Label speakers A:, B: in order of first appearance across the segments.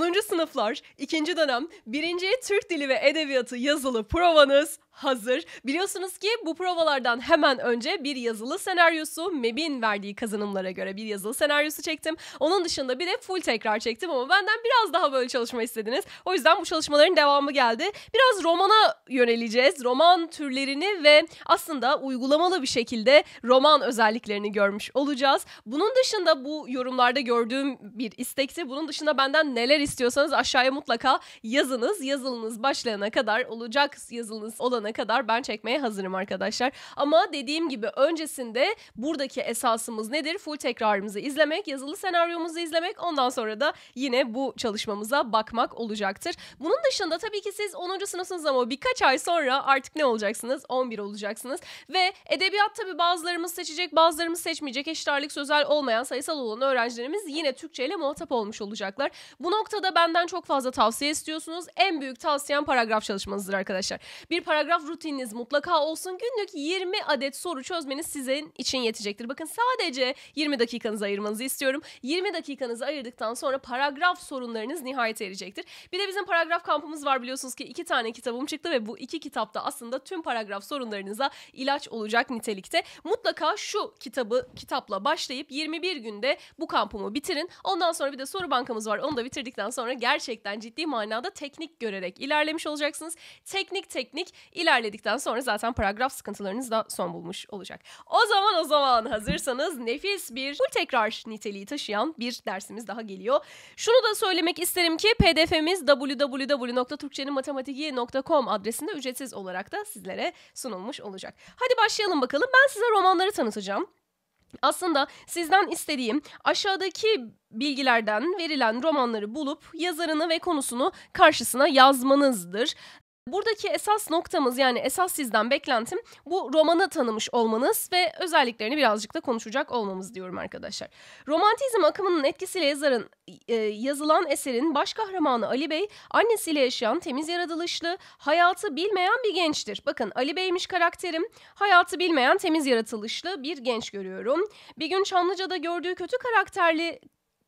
A: 10. sınıflar 2. dönem 1. Türk Dili ve Edebiyatı yazılı provanız hazır. Biliyorsunuz ki bu provalardan hemen önce bir yazılı senaryosu, MEB'in verdiği kazanımlara göre bir yazılı senaryosu çektim. Onun dışında bir de full tekrar çektim ama benden biraz daha böyle çalışma istediniz. O yüzden bu çalışmaların devamı geldi. Biraz romana yöneleceğiz. Roman türlerini ve aslında uygulamalı bir şekilde roman özelliklerini görmüş olacağız. Bunun dışında bu yorumlarda gördüğüm bir istekti. Bunun dışında benden neler istiyorsanız aşağıya mutlaka yazınız. Yazılınız başlayana kadar olacak yazılınız olana kadar ben çekmeye hazırım arkadaşlar. Ama dediğim gibi öncesinde buradaki esasımız nedir? Full tekrarımızı izlemek, yazılı senaryomuzu izlemek ondan sonra da yine bu çalışmamıza bakmak olacaktır. Bunun dışında tabii ki siz 10. sınıfsınız ama birkaç ay sonra artık ne olacaksınız? 11 olacaksınız ve edebiyat tabii bazılarımız seçecek bazılarımız seçmeyecek eşit ağırlık sözel olmayan sayısal olan öğrencilerimiz yine Türkçe ile muhatap olmuş olacaklar. Bu nokta noktada benden çok fazla tavsiye istiyorsunuz. En büyük tavsiyem paragraf çalışmanızdır arkadaşlar. Bir paragraf rutininiz mutlaka olsun. Günlük 20 adet soru çözmeniz sizin için yetecektir. Bakın sadece 20 dakikanızı ayırmanızı istiyorum. 20 dakikanızı ayırdıktan sonra paragraf sorunlarınız nihayet erecektir. Bir de bizim paragraf kampımız var biliyorsunuz ki iki tane kitabım çıktı ve bu iki kitapta aslında tüm paragraf sorunlarınıza ilaç olacak nitelikte. Mutlaka şu kitabı kitapla başlayıp 21 günde bu kampımı bitirin. Ondan sonra bir de soru bankamız var onu da bitirdik geçtikten sonra gerçekten ciddi manada teknik görerek ilerlemiş olacaksınız. Teknik teknik ilerledikten sonra zaten paragraf sıkıntılarınız da son bulmuş olacak. O zaman o zaman hazırsanız nefis bir full tekrar niteliği taşıyan bir dersimiz daha geliyor. Şunu da söylemek isterim ki pdf'miz www.turkçeninmatematiği.com adresinde ücretsiz olarak da sizlere sunulmuş olacak. Hadi başlayalım bakalım. Ben size romanları tanıtacağım. Aslında sizden istediğim aşağıdaki bilgilerden verilen romanları bulup yazarını ve konusunu karşısına yazmanızdır. Buradaki esas noktamız yani esas sizden beklentim bu romanı tanımış olmanız ve özelliklerini birazcık da konuşacak olmamız diyorum arkadaşlar. Romantizm akımının etkisiyle yazarın e, yazılan eserin baş kahramanı Ali Bey annesiyle yaşayan temiz yaratılışlı hayatı bilmeyen bir gençtir. Bakın Ali Bey'miş karakterim hayatı bilmeyen temiz yaratılışlı bir genç görüyorum. Bir gün Çamlıca'da gördüğü kötü karakterli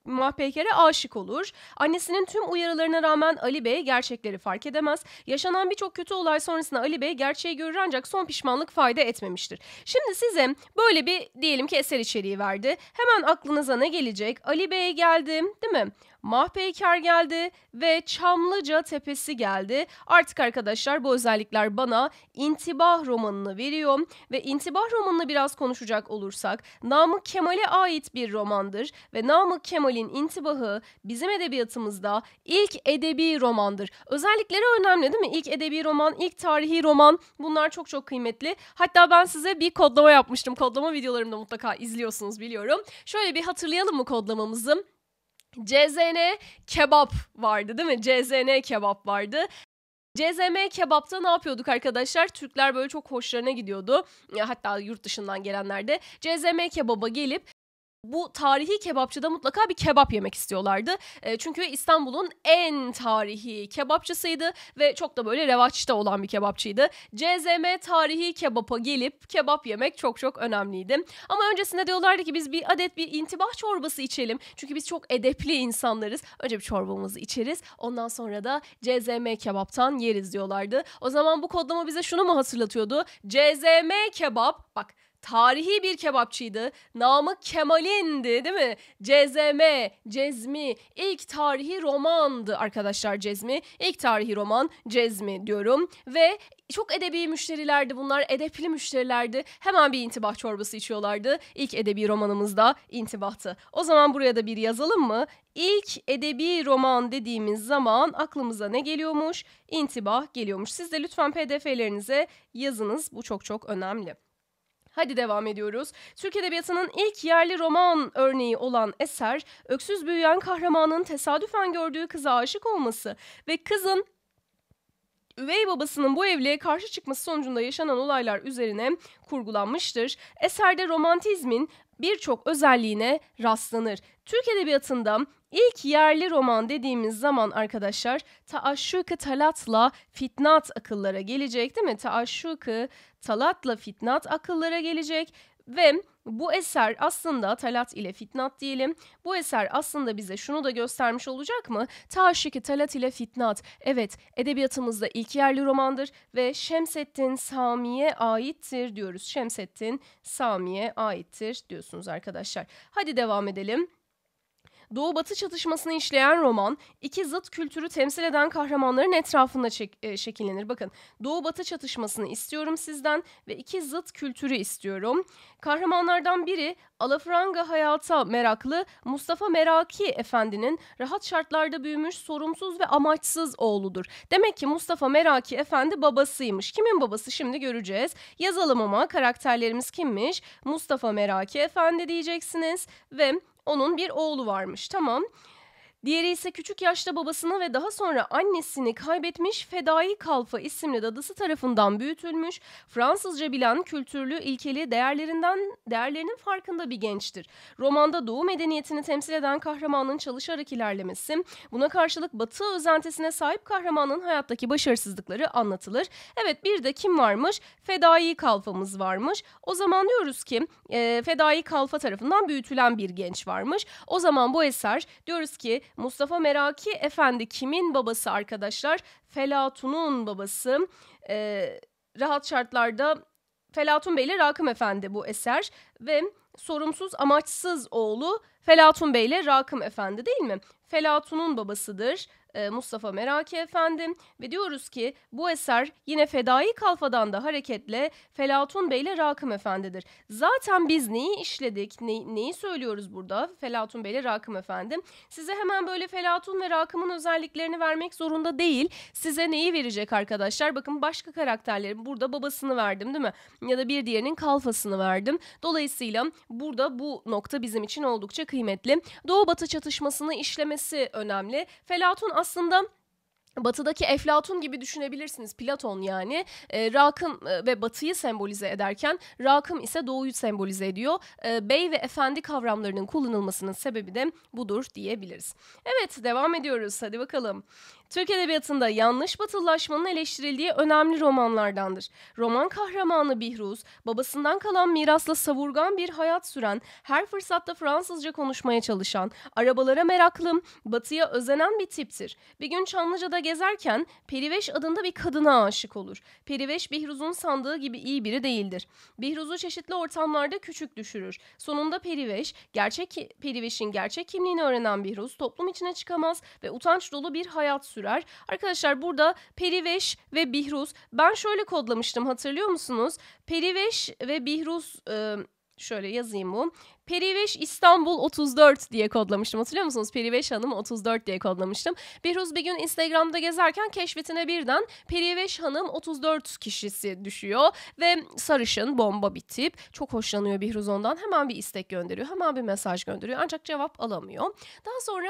A: Mahpeyker'e aşık olur. Annesinin tüm uyarılarına rağmen Ali Bey gerçekleri fark edemez. Yaşanan birçok kötü olay sonrasında Ali Bey gerçeği görür ancak son pişmanlık fayda etmemiştir. Şimdi size böyle bir diyelim ki eser içeriği verdi. Hemen aklınıza ne gelecek? Ali Bey geldim, değil mi? Mahpeyker geldi ve Çamlıca Tepesi geldi. Artık arkadaşlar bu özellikler bana intibah romanını veriyor ve intibah romanını biraz konuşacak olursak Namık Kemal'e ait bir romandır ve Namık Kemal'in intibahı bizim edebiyatımızda ilk edebi romandır. Özellikleri önemli değil mi? İlk edebi roman, ilk tarihi roman bunlar çok çok kıymetli. Hatta ben size bir kodlama yapmıştım. Kodlama videolarımda mutlaka izliyorsunuz biliyorum. Şöyle bir hatırlayalım mı kodlamamızı? CZN kebap vardı değil mi? CZN kebap vardı. CZM kebapta ne yapıyorduk arkadaşlar? Türkler böyle çok hoşlarına gidiyordu. Hatta yurt dışından gelenler de CZM kebaba gelip bu tarihi kebapçıda mutlaka bir kebap yemek istiyorlardı. E, çünkü İstanbul'un en tarihi kebapçısıydı ve çok da böyle revaçta olan bir kebapçıydı. CZM tarihi kebapa gelip kebap yemek çok çok önemliydi. Ama öncesinde diyorlardı ki biz bir adet bir intibah çorbası içelim. Çünkü biz çok edepli insanlarız. Önce bir çorbamızı içeriz. Ondan sonra da CZM kebaptan yeriz diyorlardı. O zaman bu kodlama bize şunu mu hatırlatıyordu? CZM kebap bak tarihi bir kebapçıydı. Namı Kemal'indi değil mi? Cezeme, Cezmi ilk tarihi romandı arkadaşlar Cezmi. İlk tarihi roman Cezmi diyorum ve çok edebi müşterilerdi bunlar. Edepli müşterilerdi. Hemen bir intibah çorbası içiyorlardı. İlk edebi romanımızda intibahtı. O zaman buraya da bir yazalım mı? İlk edebi roman dediğimiz zaman aklımıza ne geliyormuş? İntibah geliyormuş. Siz de lütfen PDF'lerinize yazınız. Bu çok çok önemli. Hadi devam ediyoruz. Türk Edebiyatı'nın ilk yerli roman örneği olan eser, öksüz büyüyen kahramanın tesadüfen gördüğü kıza aşık olması ve kızın üvey babasının bu evliliğe karşı çıkması sonucunda yaşanan olaylar üzerine kurgulanmıştır. Eserde romantizmin birçok özelliğine rastlanır. Türk edebiyatında İlk yerli roman dediğimiz zaman arkadaşlar Taaşşuk-ı Talat'la Fitnat akıllara gelecek değil mi? Taaşşuk-ı Talat'la Fitnat akıllara gelecek ve bu eser aslında talat ile fitnat diyelim. Bu eser aslında bize şunu da göstermiş olacak mı? Taşiki talat ile fitnat. Evet edebiyatımızda ilk yerli romandır ve Şemsettin Sami'ye aittir diyoruz. Şemsettin Sami'ye aittir diyorsunuz arkadaşlar. Hadi devam edelim. Doğu-Batı çatışmasını işleyen roman, iki zıt kültürü temsil eden kahramanların etrafında çek- e, şekillenir. Bakın, Doğu-Batı çatışmasını istiyorum sizden ve iki zıt kültürü istiyorum. Kahramanlardan biri alafranga hayata meraklı Mustafa Meraki Efendi'nin rahat şartlarda büyümüş, sorumsuz ve amaçsız oğludur. Demek ki Mustafa Meraki Efendi babasıymış. Kimin babası şimdi göreceğiz. Yazalım ama karakterlerimiz kimmiş? Mustafa Meraki Efendi diyeceksiniz ve onun bir oğlu varmış. Tamam. Diğeri ise küçük yaşta babasını ve daha sonra annesini kaybetmiş Fedai Kalfa isimli dadısı tarafından büyütülmüş, Fransızca bilen, kültürlü, ilkeli, değerlerinden değerlerinin farkında bir gençtir. Romanda doğu medeniyetini temsil eden kahramanın çalışarak ilerlemesi, buna karşılık batı özentisine sahip kahramanın hayattaki başarısızlıkları anlatılır. Evet bir de kim varmış? Fedai Kalfa'mız varmış. O zaman diyoruz ki e, Fedai Kalfa tarafından büyütülen bir genç varmış. O zaman bu eser diyoruz ki Mustafa Meraki Efendi kimin babası arkadaşlar? Felatun'un babası. Ee, rahat şartlarda Felatun Bey ile Rakım Efendi bu eser ve sorumsuz amaçsız oğlu Felatun Bey ile Rakım Efendi değil mi? Felatun'un babasıdır. E, Mustafa Meraki Efendi ve diyoruz ki bu eser yine Fedai Kalfa'dan da hareketle Felatun Bey ile Rakım Efendi'dir. Zaten biz neyi işledik, ne, neyi söylüyoruz burada Felatun Bey ile Rakım Efendi? Size hemen böyle Felatun ve Rakım'ın özelliklerini vermek zorunda değil. Size neyi verecek arkadaşlar? Bakın başka karakterlerim burada babasını verdim değil mi? Ya da bir diğerinin kalfasını verdim. Dolayısıyla burada bu nokta bizim için oldukça kıymetli. Doğu Batı çatışmasını işleme edilmesi önemli. Felatun aslında Batı'daki Eflatun gibi düşünebilirsiniz. Platon yani. Ee, e, Rakım ve Batı'yı sembolize ederken Rakım ise Doğu'yu sembolize ediyor. E, bey ve efendi kavramlarının kullanılmasının sebebi de budur diyebiliriz. Evet devam ediyoruz. Hadi bakalım. Türk Edebiyatı'nda yanlış batılılaşmanın eleştirildiği önemli romanlardandır. Roman kahramanı Bihruz, babasından kalan mirasla savurgan bir hayat süren, her fırsatta Fransızca konuşmaya çalışan, arabalara meraklı, batıya özenen bir tiptir. Bir gün Çamlıca'da gezerken Periveş adında bir kadına aşık olur. Periveş Behruz'un sandığı gibi iyi biri değildir. Behruz'u çeşitli ortamlarda küçük düşürür. Sonunda Periveş, gerçek Periveş'in gerçek kimliğini öğrenen Behruz toplum içine çıkamaz ve utanç dolu bir hayat sürer. Arkadaşlar burada Periveş ve Behruz ben şöyle kodlamıştım hatırlıyor musunuz? Periveş ve Behruz e, şöyle yazayım bu. Periveş İstanbul 34 diye kodlamıştım. Hatırlıyor musunuz? Periveş Hanım 34 diye kodlamıştım. Behruz bir gün Instagram'da gezerken keşfetine birden Periveş Hanım 34 kişisi düşüyor ve sarışın bomba bitip Çok hoşlanıyor Behruz ondan. Hemen bir istek gönderiyor. Hemen bir mesaj gönderiyor. Ancak cevap alamıyor. Daha sonra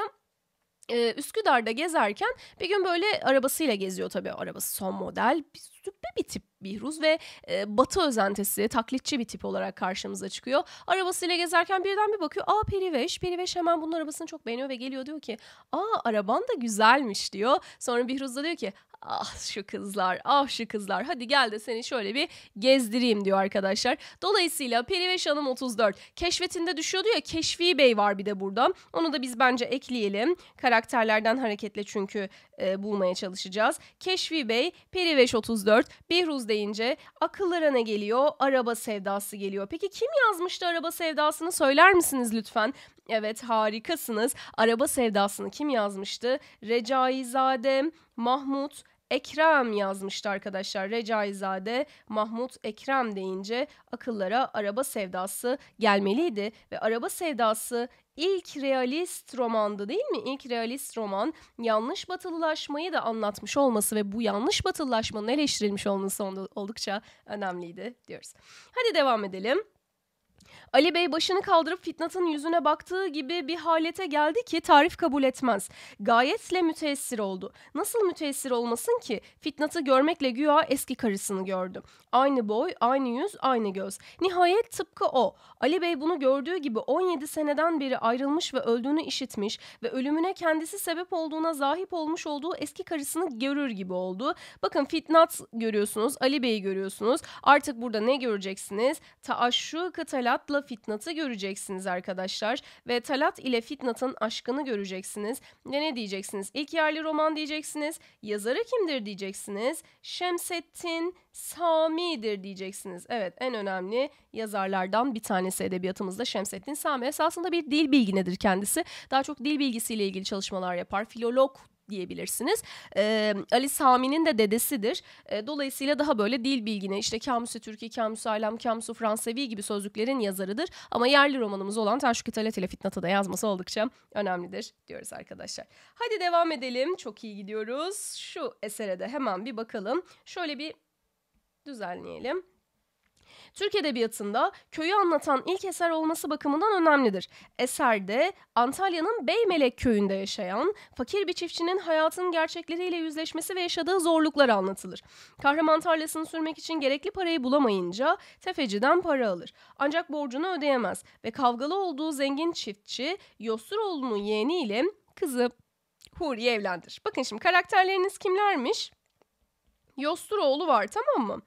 A: Üsküdar'da gezerken bir gün böyle arabasıyla geziyor tabii arabası son model süper bir tip bir Bihruz ve e, batı özentisi taklitçi bir tip olarak karşımıza çıkıyor. Arabasıyla gezerken birden bir bakıyor aa Periveş Periveş hemen bunun arabasını çok beğeniyor ve geliyor diyor ki aa araban da güzelmiş diyor. Sonra Bihruz da diyor ki ah şu kızlar ah şu kızlar hadi gel de seni şöyle bir gezdireyim diyor arkadaşlar. Dolayısıyla Periveş Hanım 34 keşfetinde düşüyordu ya Keşfi Bey var bir de burada. Onu da biz bence ekleyelim. Karakterlerden hareketle çünkü e, bulmaya çalışacağız. Keşfi Bey Periveş 34 Behruz deyince akıllara ne geliyor? Araba sevdası geliyor. Peki kim yazmıştı araba sevdasını söyler misiniz lütfen? Evet harikasınız. Araba sevdasını kim yazmıştı? Recaizade, Mahmut, Ekrem yazmıştı arkadaşlar. Recaizade Mahmut Ekrem deyince akıllara araba sevdası gelmeliydi ve araba sevdası ilk realist romandı değil mi? İlk realist roman yanlış batılılaşmayı da anlatmış olması ve bu yanlış batılılaşmanın eleştirilmiş olması oldukça önemliydi diyoruz. Hadi devam edelim. Ali Bey başını kaldırıp Fitnat'ın yüzüne baktığı gibi bir halete geldi ki tarif kabul etmez. Gayetle müteessir oldu. Nasıl müteessir olmasın ki? Fitnat'ı görmekle güya eski karısını gördü. Aynı boy, aynı yüz, aynı göz. Nihayet tıpkı o. Ali Bey bunu gördüğü gibi 17 seneden beri ayrılmış ve öldüğünü işitmiş ve ölümüne kendisi sebep olduğuna zahip olmuş olduğu eski karısını görür gibi oldu. Bakın Fitnat görüyorsunuz, Ali Bey'i görüyorsunuz. Artık burada ne göreceksiniz? Taaşşu kıtalat Talat'la Fitnat'ı göreceksiniz arkadaşlar ve Talat ile Fitnat'ın aşkını göreceksiniz. Ve ne diyeceksiniz? İlk yerli roman diyeceksiniz. Yazarı kimdir diyeceksiniz. Şemsettin Sami'dir diyeceksiniz. Evet en önemli yazarlardan bir tanesi edebiyatımızda Şemsettin Sami. Esasında bir dil bilginedir kendisi. Daha çok dil bilgisiyle ilgili çalışmalar yapar. Filolog diyebilirsiniz. E, Ali Sami'nin de dedesidir. E, dolayısıyla daha böyle dil bilgine işte Kamusu Türkiye, Kamusu Alem, Kamusu Fransevi gibi sözlüklerin yazarıdır. Ama yerli romanımız olan Taşkı Talatele Fitnat'ı da yazması oldukça önemlidir diyoruz arkadaşlar. Hadi devam edelim. Çok iyi gidiyoruz. Şu esere de hemen bir bakalım. Şöyle bir düzenleyelim. Türk Edebiyatı'nda köyü anlatan ilk eser olması bakımından önemlidir. Eserde Antalya'nın Beymelek köyünde yaşayan fakir bir çiftçinin hayatın gerçekleriyle yüzleşmesi ve yaşadığı zorluklar anlatılır. Kahraman tarlasını sürmek için gerekli parayı bulamayınca tefeciden para alır. Ancak borcunu ödeyemez ve kavgalı olduğu zengin çiftçi Yosuroğlu'nun yeğeniyle kızı Huri'yi evlendir. Bakın şimdi karakterleriniz kimlermiş? Yosturoğlu var tamam mı?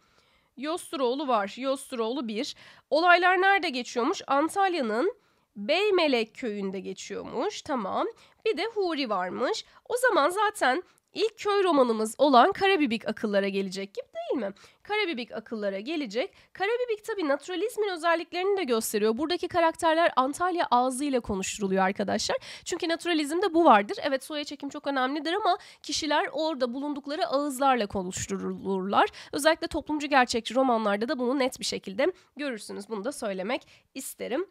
A: Yosturoğlu var. Yosturoğlu 1. Olaylar nerede geçiyormuş? Antalya'nın Beymelek köyünde geçiyormuş. Tamam. Bir de Huri varmış. O zaman zaten ilk köy romanımız olan Karabibik akıllara gelecek gibi mi? Karabibik akıllara gelecek. Karabibik tabii naturalizmin özelliklerini de gösteriyor. Buradaki karakterler Antalya ağzıyla konuşturuluyor arkadaşlar. Çünkü naturalizmde bu vardır. Evet soya çekim çok önemlidir ama kişiler orada bulundukları ağızlarla konuşturulurlar. Özellikle toplumcu gerçekçi romanlarda da bunu net bir şekilde görürsünüz. Bunu da söylemek isterim.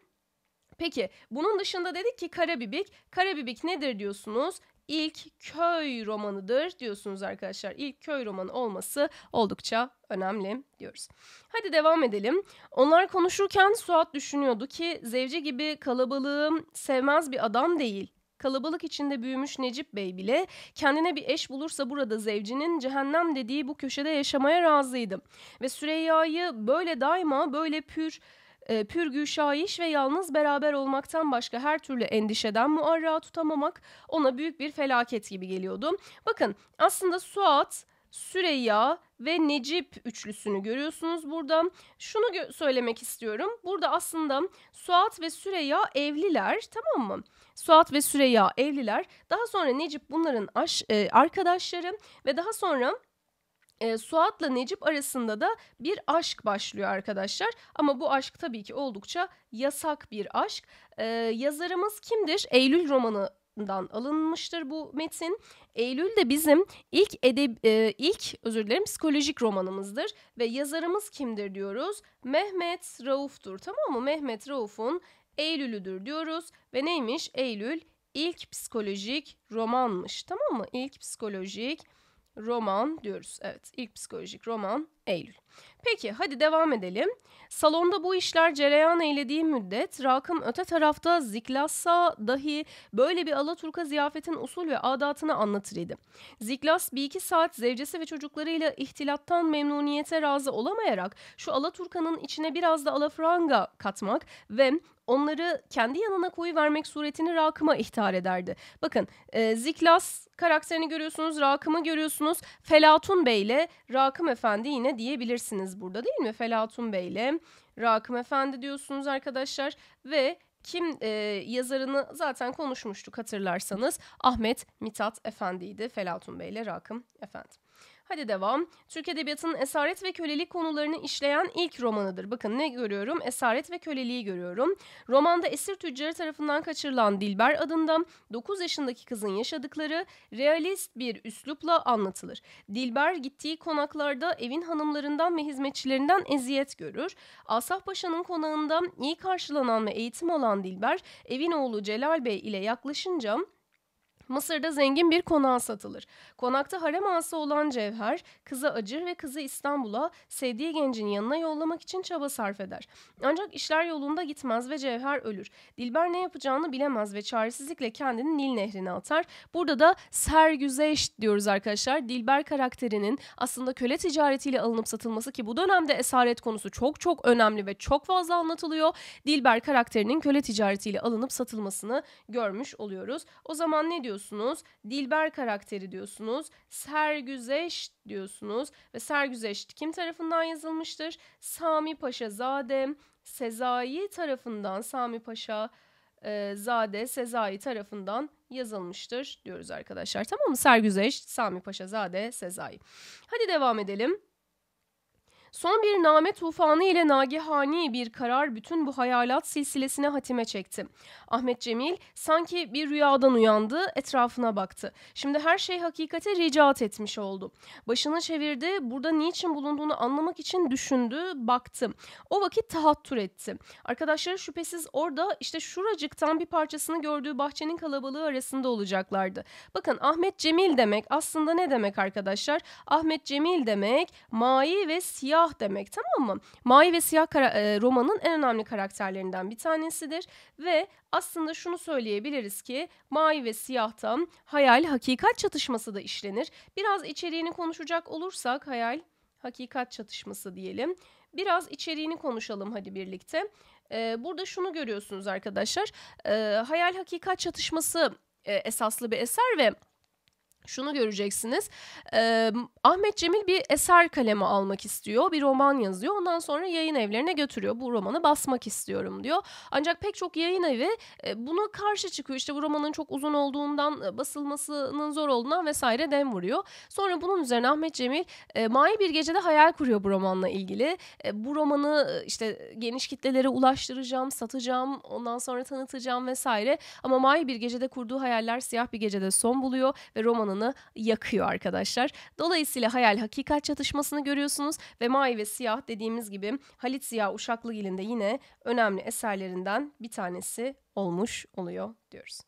A: Peki bunun dışında dedik ki karabibik. Karabibik nedir diyorsunuz? ilk köy romanıdır diyorsunuz arkadaşlar. İlk köy romanı olması oldukça önemli diyoruz. Hadi devam edelim. Onlar konuşurken Suat düşünüyordu ki Zevci gibi kalabalığı sevmez bir adam değil. Kalabalık içinde büyümüş Necip Bey bile kendine bir eş bulursa burada zevcinin cehennem dediği bu köşede yaşamaya razıydı. Ve Süreyya'yı böyle daima böyle pür e, ee, pürgü şayiş ve yalnız beraber olmaktan başka her türlü endişeden muarra tutamamak ona büyük bir felaket gibi geliyordu. Bakın aslında Suat, Süreyya ve Necip üçlüsünü görüyorsunuz burada. Şunu söylemek istiyorum. Burada aslında Suat ve Süreyya evliler tamam mı? Suat ve Süreyya evliler. Daha sonra Necip bunların aş, e, arkadaşları ve daha sonra e, Suat'la Necip arasında da bir aşk başlıyor arkadaşlar. Ama bu aşk tabii ki oldukça yasak bir aşk. E, yazarımız kimdir? Eylül romanı alınmıştır bu metin. Eylül de bizim ilk edeb e, ilk özür dilerim psikolojik romanımızdır ve yazarımız kimdir diyoruz? Mehmet Rauf'tur. Tamam mı? Mehmet Rauf'un Eylül'üdür diyoruz ve neymiş? Eylül ilk psikolojik romanmış. Tamam mı? İlk psikolojik roman diyoruz. Evet ilk psikolojik roman Eylül. Peki hadi devam edelim. Salonda bu işler cereyan eylediği müddet Rakım öte tarafta Ziklas'a dahi böyle bir Alaturka ziyafetin usul ve adatını anlatır idi. Ziklas bir iki saat zevcesi ve çocuklarıyla ihtilattan memnuniyete razı olamayarak şu Alaturka'nın içine biraz da alafranga katmak ve onları kendi yanına koyu vermek suretini Rakım'a ihtar ederdi. Bakın e, Ziklas karakterini görüyorsunuz, Rakım'ı görüyorsunuz. Felatun Bey ile Rakım Efendi yine diyebilirsiniz burada değil mi? Felatun Bey ile Rakım Efendi diyorsunuz arkadaşlar ve kim e, yazarını zaten konuşmuştuk hatırlarsanız Ahmet Mithat Efendi'ydi Felatun Bey ile Rakım Efendi. Hadi devam. Türk Edebiyatı'nın esaret ve kölelik konularını işleyen ilk romanıdır. Bakın ne görüyorum? Esaret ve köleliği görüyorum. Romanda esir tüccarı tarafından kaçırılan Dilber adında 9 yaşındaki kızın yaşadıkları realist bir üslupla anlatılır. Dilber gittiği konaklarda evin hanımlarından ve hizmetçilerinden eziyet görür. Asaf Paşa'nın konağında iyi karşılanan ve eğitim alan Dilber, evin oğlu Celal Bey ile yaklaşınca Mısır'da zengin bir konağa satılır. Konakta harem ağası olan Cevher, kızı Acır ve kızı İstanbul'a sevdiği gencin yanına yollamak için çaba sarf eder. Ancak işler yolunda gitmez ve Cevher ölür. Dilber ne yapacağını bilemez ve çaresizlikle kendini Nil nehrine atar. Burada da sergüzeşt diyoruz arkadaşlar. Dilber karakterinin aslında köle ticaretiyle alınıp satılması ki bu dönemde esaret konusu çok çok önemli ve çok fazla anlatılıyor. Dilber karakterinin köle ticaretiyle alınıp satılmasını görmüş oluyoruz. O zaman ne diyoruz? diyorsunuz, Dilber karakteri diyorsunuz, Sergüzeşt diyorsunuz ve Sergüzeşt kim tarafından yazılmıştır? Sami Paşa Zade, Sezai tarafından Sami Paşa e, Zade Sezai tarafından yazılmıştır diyoruz arkadaşlar. Tamam mı? Sergüzeşt, Sami Paşa Zade, Sezai. Hadi devam edelim. Son bir name tufanı ile nagihani bir karar bütün bu hayalat silsilesine hatime çekti. Ahmet Cemil sanki bir rüyadan uyandı, etrafına baktı. Şimdi her şey hakikate ricat etmiş oldu. Başını çevirdi, burada niçin bulunduğunu anlamak için düşündü, baktı. O vakit tahattür etti. Arkadaşları şüphesiz orada işte şuracıktan bir parçasını gördüğü bahçenin kalabalığı arasında olacaklardı. Bakın Ahmet Cemil demek aslında ne demek arkadaşlar? Ahmet Cemil demek mai ve siyah siyah demek tamam mı? Mavi ve siyah e, romanın en önemli karakterlerinden bir tanesidir ve aslında şunu söyleyebiliriz ki mavi ve siyahtan hayal hakikat çatışması da işlenir. Biraz içeriğini konuşacak olursak hayal hakikat çatışması diyelim. Biraz içeriğini konuşalım hadi birlikte. Ee, burada şunu görüyorsunuz arkadaşlar. Ee, hayal hakikat çatışması e, esaslı bir eser ve şunu göreceksiniz. Ee, Ahmet Cemil bir eser kalemi almak istiyor. Bir roman yazıyor. Ondan sonra yayın evlerine götürüyor. Bu romanı basmak istiyorum diyor. Ancak pek çok yayın evi e, buna karşı çıkıyor. İşte bu romanın çok uzun olduğundan, e, basılmasının zor olduğundan vesaire dem vuruyor. Sonra bunun üzerine Ahmet Cemil e, Mai bir gecede hayal kuruyor bu romanla ilgili. E, bu romanı işte geniş kitlelere ulaştıracağım, satacağım, ondan sonra tanıtacağım vesaire. Ama Mai bir gecede kurduğu hayaller siyah bir gecede son buluyor ve romanın alanı yakıyor arkadaşlar. Dolayısıyla hayal hakikat çatışmasını görüyorsunuz ve Mavi ve Siyah dediğimiz gibi Halit Ziya Uşaklıgil'in de yine önemli eserlerinden bir tanesi olmuş oluyor diyoruz.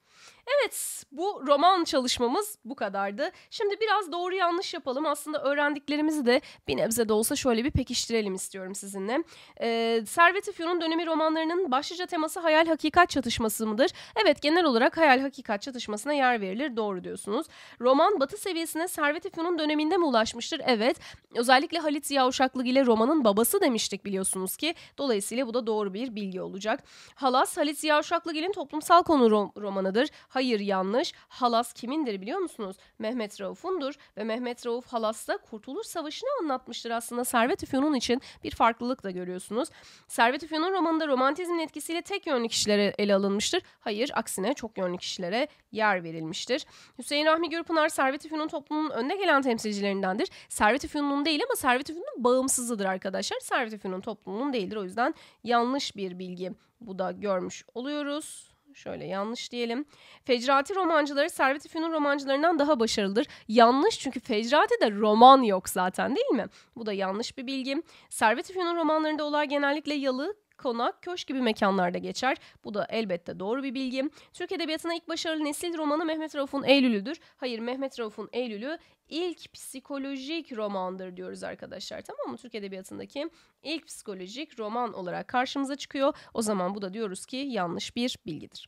A: Evet bu roman çalışmamız bu kadardı. Şimdi biraz doğru yanlış yapalım. Aslında öğrendiklerimizi de bir nebze de olsa şöyle bir pekiştirelim istiyorum sizinle. Ee, Servet-i dönemi romanlarının başlıca teması hayal hakikat çatışması mıdır? Evet genel olarak hayal hakikat çatışmasına yer verilir. Doğru diyorsunuz. Roman batı seviyesine Servet-i döneminde mi ulaşmıştır? Evet. Özellikle Halit Ziya Uşaklı ile romanın babası demiştik biliyorsunuz ki. Dolayısıyla bu da doğru bir bilgi olacak. Halas Halit Ziya Uşaklıgil'in toplumsal konu romanıdır. Hayır yanlış. Halas kimindir biliyor musunuz? Mehmet Rauf'undur ve Mehmet Rauf Halas'ta Kurtuluş Savaşı'nı anlatmıştır aslında. Servet Üfyon'un için bir farklılık da görüyorsunuz. Servet Üfyon'un romanında romantizmin etkisiyle tek yönlü kişilere ele alınmıştır. Hayır aksine çok yönlü kişilere yer verilmiştir. Hüseyin Rahmi Gürpınar Servet Üfyon'un toplumun önde gelen temsilcilerindendir. Servet Üfyon'un değil ama Servet Üfyon'un bağımsızıdır arkadaşlar. Servet Üfyon'un toplumunun değildir o yüzden yanlış bir bilgi bu da görmüş oluyoruz şöyle yanlış diyelim. Fecrati romancıları Servet-i Fünun romancılarından daha başarılıdır. Yanlış çünkü Fecrati'de roman yok zaten değil mi? Bu da yanlış bir bilgi. Servet-i Fünun romanlarında olay genellikle yalı, konak, köşk gibi mekanlarda geçer. Bu da elbette doğru bir bilgi. Türk Edebiyatı'na ilk başarılı nesil romanı Mehmet Rauf'un Eylül'üdür. Hayır Mehmet Rauf'un Eylül'ü ilk psikolojik romandır diyoruz arkadaşlar. Tamam mı? Türk Edebiyatı'ndaki ilk psikolojik roman olarak karşımıza çıkıyor. O zaman bu da diyoruz ki yanlış bir bilgidir.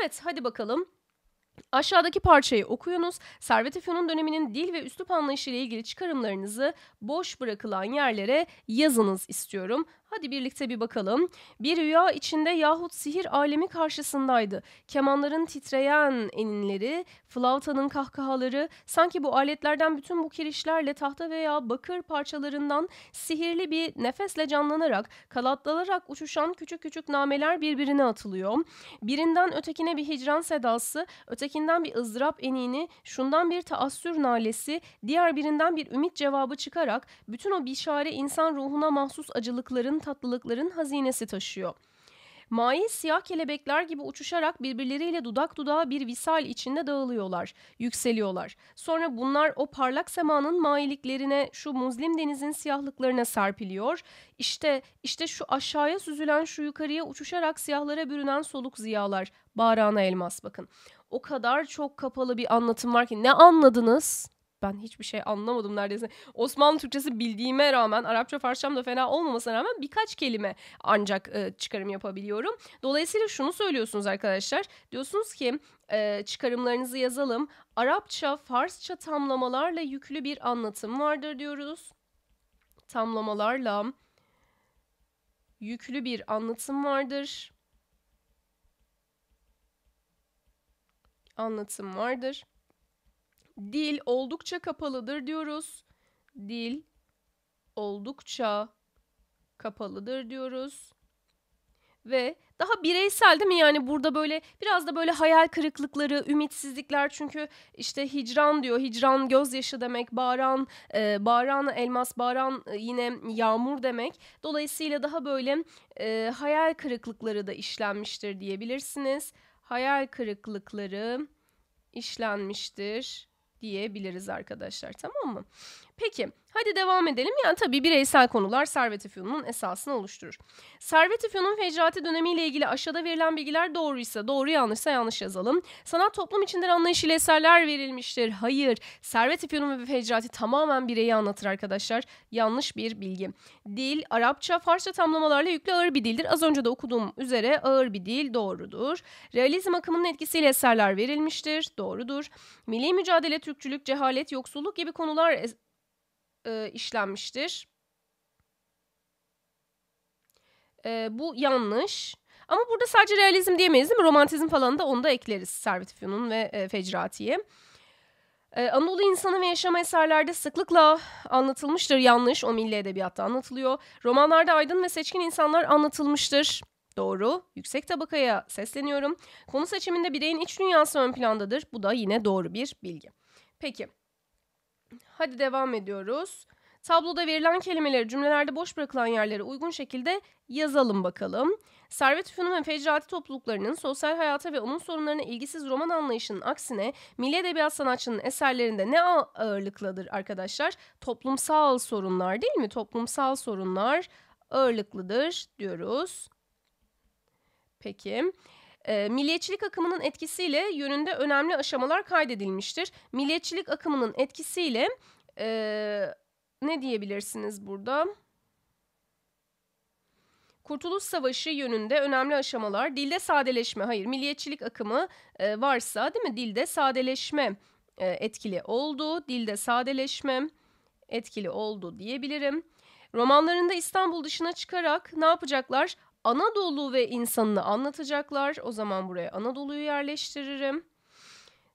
A: Evet hadi bakalım. Aşağıdaki parçayı okuyunuz. Servet Efendi'nin döneminin dil ve üslup anlayışı ile ilgili çıkarımlarınızı boş bırakılan yerlere yazınız istiyorum. Hadi birlikte bir bakalım. Bir rüya içinde yahut sihir alemi karşısındaydı. Kemanların titreyen eninleri, flautanın kahkahaları, sanki bu aletlerden bütün bu kirişlerle tahta veya bakır parçalarından sihirli bir nefesle canlanarak, kalatlanarak uçuşan küçük küçük nameler birbirine atılıyor. Birinden ötekine bir hicran sedası, ötekinden bir ızdırap enini, şundan bir taassür nalesi, diğer birinden bir ümit cevabı çıkarak bütün o bişare insan ruhuna mahsus acılıkların tatlılıkların hazinesi taşıyor. Mail siyah kelebekler gibi uçuşarak birbirleriyle dudak dudağa bir visal içinde dağılıyorlar, yükseliyorlar. Sonra bunlar o parlak semanın mailiklerine, şu muzlim denizin siyahlıklarına serpiliyor. İşte, işte şu aşağıya süzülen, şu yukarıya uçuşarak siyahlara bürünen soluk ziyalar. Bağrağına elmas bakın. O kadar çok kapalı bir anlatım var ki ne anladınız? ben hiçbir şey anlamadım neredeyse. Osmanlı Türkçesi bildiğime rağmen Arapça Farsçam da fena olmamasına rağmen birkaç kelime ancak e, çıkarım yapabiliyorum. Dolayısıyla şunu söylüyorsunuz arkadaşlar. Diyorsunuz ki e, çıkarımlarınızı yazalım. Arapça, Farsça tamlamalarla yüklü bir anlatım vardır diyoruz. Tamlamalarla yüklü bir anlatım vardır. Anlatım vardır. Dil oldukça kapalıdır diyoruz. Dil oldukça kapalıdır diyoruz. Ve daha bireysel değil mi yani burada böyle biraz da böyle hayal kırıklıkları, ümitsizlikler çünkü işte hicran diyor. Hicran gözyaşı demek, baran e, bağıran elmas, baran e, yine yağmur demek. Dolayısıyla daha böyle e, hayal kırıklıkları da işlenmiştir diyebilirsiniz. Hayal kırıklıkları işlenmiştir diyebiliriz arkadaşlar tamam mı? Peki hadi devam edelim. Yani tabii bireysel konular servet üfyonunun esasını oluşturur. Servet üfyonun fecrati dönemiyle ilgili aşağıda verilen bilgiler doğruysa doğru yanlışsa yanlış yazalım. Sanat toplum içinden anlayışıyla eserler verilmiştir. Hayır. Servet üfyonun ve fecrati tamamen bireyi anlatır arkadaşlar. Yanlış bir bilgi. Dil Arapça Farsça tamlamalarla yüklü ağır bir dildir. Az önce de okuduğum üzere ağır bir dil doğrudur. Realizm akımının etkisiyle eserler verilmiştir. Doğrudur. Milli mücadele, Türkçülük, cehalet, yoksulluk gibi konular e, işlenmiştir. E, bu yanlış. Ama burada sadece realizm diyemeyiz değil mi? Romantizm falan da onu da ekleriz Servet Fünun ve e, Fecrati'ye. Ee, Anadolu insanı ve yaşama eserlerde sıklıkla anlatılmıştır. Yanlış, o milli edebiyatta anlatılıyor. Romanlarda aydın ve seçkin insanlar anlatılmıştır. Doğru. Yüksek tabakaya sesleniyorum. Konu seçiminde bireyin iç dünyası ön plandadır. Bu da yine doğru bir bilgi. Peki. Hadi devam ediyoruz. Tabloda verilen kelimeleri cümlelerde boş bırakılan yerlere uygun şekilde yazalım bakalım. Servet Üfünü ve Fecrati topluluklarının sosyal hayata ve onun sorunlarına ilgisiz roman anlayışının aksine milli edebiyat sanatçının eserlerinde ne ağırlıklıdır arkadaşlar? Toplumsal sorunlar değil mi? Toplumsal sorunlar ağırlıklıdır diyoruz. Peki. Ee, milliyetçilik akımının etkisiyle yönünde önemli aşamalar kaydedilmiştir. Milliyetçilik akımının etkisiyle e, ne diyebilirsiniz burada? Kurtuluş Savaşı yönünde önemli aşamalar. Dilde sadeleşme, hayır milliyetçilik akımı e, varsa değil mi? Dilde sadeleşme e, etkili oldu. Dilde sadeleşme etkili oldu diyebilirim. Romanlarında İstanbul dışına çıkarak ne yapacaklar? Anadolu ve insanını anlatacaklar. O zaman buraya Anadolu'yu yerleştiririm.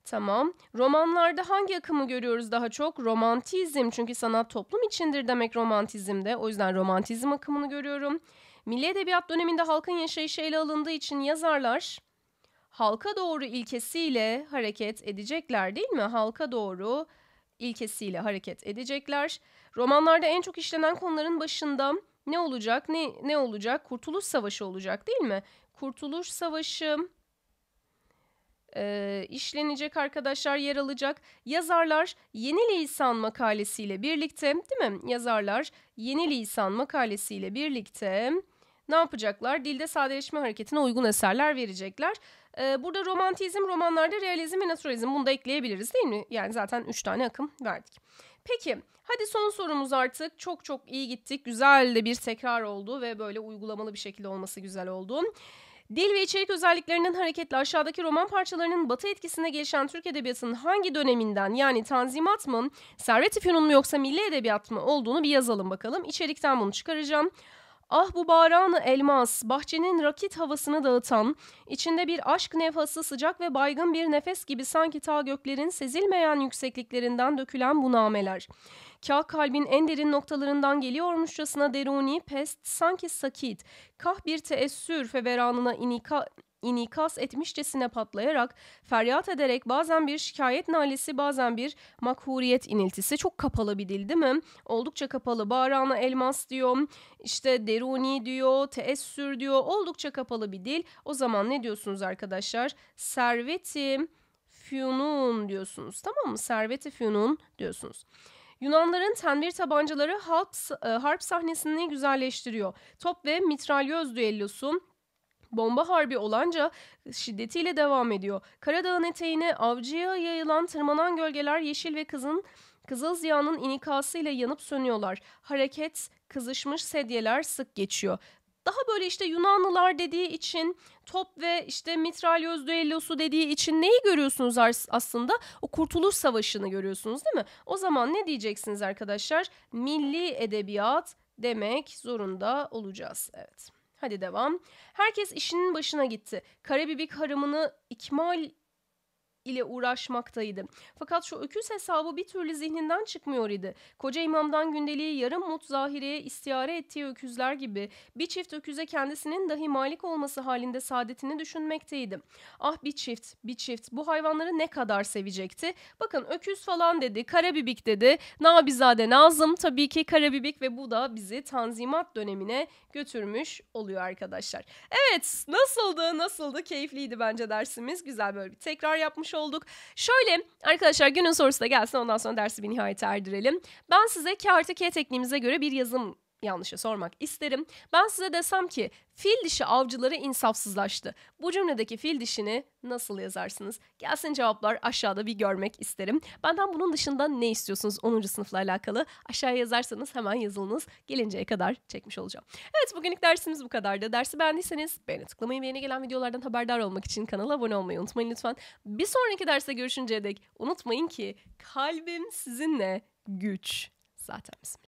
A: Tamam. Romanlarda hangi akımı görüyoruz daha çok? Romantizm. Çünkü sanat toplum içindir demek romantizmde. O yüzden romantizm akımını görüyorum. Milli Edebiyat döneminde halkın yaşayışı ele alındığı için yazarlar halka doğru ilkesiyle hareket edecekler değil mi? Halka doğru ilkesiyle hareket edecekler. Romanlarda en çok işlenen konuların başında ne olacak? Ne ne olacak? Kurtuluş Savaşı olacak değil mi? Kurtuluş Savaşı e, işlenecek arkadaşlar yer alacak. Yazarlar Yeni Lisan makalesiyle birlikte değil mi? Yazarlar Yeni Lisan makalesiyle birlikte ne yapacaklar? Dilde sadeleşme hareketine uygun eserler verecekler. Ee, burada romantizm, romanlarda realizm ve naturalizm bunu da ekleyebiliriz değil mi? Yani zaten üç tane akım verdik. Peki hadi son sorumuz artık. Çok çok iyi gittik. Güzel de bir tekrar oldu ve böyle uygulamalı bir şekilde olması güzel oldu. Dil ve içerik özelliklerinden hareketle aşağıdaki roman parçalarının batı etkisine gelişen Türk Edebiyatı'nın hangi döneminden yani Tanzimat mı, Servet-i Fünun mu yoksa Milli Edebiyat mı olduğunu bir yazalım bakalım. İçerikten bunu çıkaracağım. Ah bu baranı elmas, bahçenin rakit havasını dağıtan, içinde bir aşk nefası sıcak ve baygın bir nefes gibi sanki ta göklerin sezilmeyen yüksekliklerinden dökülen bu nameler. Kah kalbin en derin noktalarından geliyormuşçasına deruni, pest, sanki sakit, kah bir teessür feveranına inika, inikas etmişçesine patlayarak, feryat ederek bazen bir şikayet nalesi, bazen bir makhuriyet iniltisi. Çok kapalı bir dil değil mi? Oldukça kapalı. Bağrağına elmas diyor, işte deruni diyor, teessür diyor. Oldukça kapalı bir dil. O zaman ne diyorsunuz arkadaşlar? Servetim fünun diyorsunuz. Tamam mı? Serveti fünun diyorsunuz. Yunanların tenbir tabancaları harp, e, harp sahnesini güzelleştiriyor. Top ve mitralyöz düellosu Bomba harbi olanca e, şiddetiyle devam ediyor. Karadağ'ın eteğine avcıya yayılan tırmanan gölgeler yeşil ve kızın Kızıl ziyanın inikasıyla yanıp sönüyorlar. Hareket, kızışmış sedyeler sık geçiyor. Daha böyle işte Yunanlılar dediği için top ve işte mitralyoz düellosu dediği için neyi görüyorsunuz aslında? O Kurtuluş Savaşı'nı görüyorsunuz değil mi? O zaman ne diyeceksiniz arkadaşlar? Milli edebiyat demek zorunda olacağız. Evet. Hadi devam. Herkes işinin başına gitti. Karabibik harımını ikmal ile uğraşmaktaydı. Fakat şu öküz hesabı bir türlü zihninden çıkmıyor idi. Koca imamdan gündeliği yarım mut zahireye istiare ettiği öküzler gibi bir çift öküze kendisinin dahi malik olması halinde saadetini düşünmekteydi. Ah bir çift, bir çift bu hayvanları ne kadar sevecekti? Bakın öküz falan dedi, karabibik dedi, Nabizade Nazım tabii ki karabibik ve bu da bizi Tanzimat dönemine götürmüş oluyor arkadaşlar. Evet nasıldı nasıldı keyifliydi bence dersimiz güzel böyle bir tekrar yapmış olduk. Şöyle arkadaşlar günün sorusu da gelsin ondan sonra dersi bir nihayete erdirelim. Ben size K artı K tekniğimize göre bir yazım yanlışa sormak isterim. Ben size desem ki fil dişi avcıları insafsızlaştı. Bu cümledeki fil dişini nasıl yazarsınız? Gelsin cevaplar aşağıda bir görmek isterim. Benden bunun dışında ne istiyorsunuz 10. sınıfla alakalı? Aşağıya yazarsanız hemen yazılınız. Gelinceye kadar çekmiş olacağım. Evet bugünlük dersimiz bu kadardı. Dersi beğendiyseniz beğeni tıklamayı ve yeni gelen videolardan haberdar olmak için kanala abone olmayı unutmayın lütfen. Bir sonraki derste görüşünceye dek unutmayın ki kalbim sizinle güç zaten bizim.